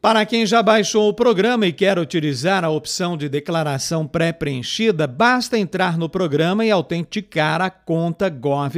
Para quem já baixou o programa e quer utilizar a opção de declaração pré-preenchida, basta entrar no programa e autenticar a conta gov.br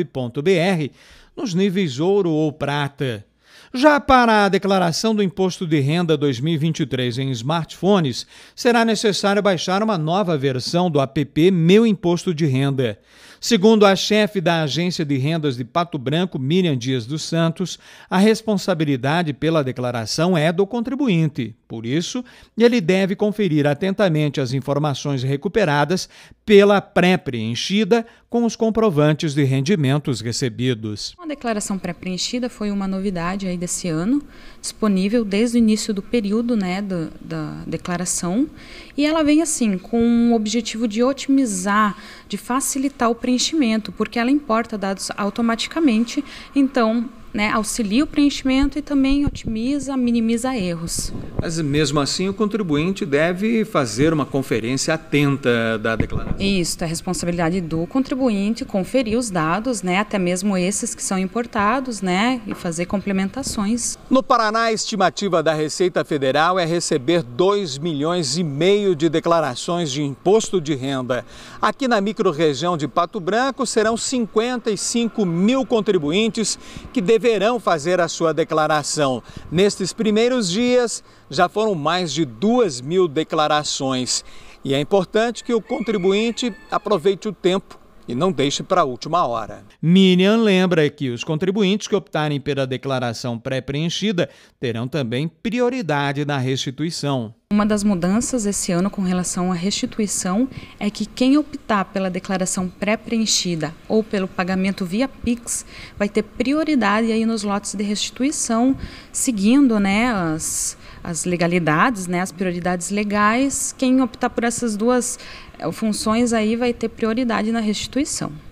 nos níveis ouro ou prata. Já para a declaração do Imposto de Renda 2023 em smartphones, será necessário baixar uma nova versão do app Meu Imposto de Renda. Segundo a chefe da Agência de Rendas de Pato Branco, Miriam Dias dos Santos, a responsabilidade pela declaração é do contribuinte. Por isso, ele deve conferir atentamente as informações recuperadas pela pré-preenchida com os comprovantes de rendimentos recebidos. A declaração pré-preenchida foi uma novidade aí desse ano, disponível desde o início do período né, da, da declaração, e ela vem assim com o objetivo de otimizar, de facilitar o preenchimento, porque ela importa dados automaticamente, então né, auxilia o preenchimento e também otimiza, minimiza erros. Mas mesmo assim o contribuinte deve fazer uma conferência atenta da declaração. Isso, é responsabilidade do contribuinte conferir os dados, né, até mesmo esses que são importados, né, e fazer complementações. No Paraná, a estimativa da Receita Federal é receber 2 milhões e meio de declarações de imposto de renda. Aqui na microrregião de Pato Branco serão 55 mil contribuintes que deverão deverão fazer a sua declaração. Nestes primeiros dias, já foram mais de duas mil declarações. E é importante que o contribuinte aproveite o tempo e não deixe para a última hora. Minian lembra que os contribuintes que optarem pela declaração pré-preenchida terão também prioridade na restituição. Uma das mudanças esse ano com relação à restituição é que quem optar pela declaração pré-preenchida ou pelo pagamento via Pix vai ter prioridade aí nos lotes de restituição, seguindo né, as, as legalidades, né, as prioridades legais, quem optar por essas duas eh, funções aí vai ter prioridade na restituição.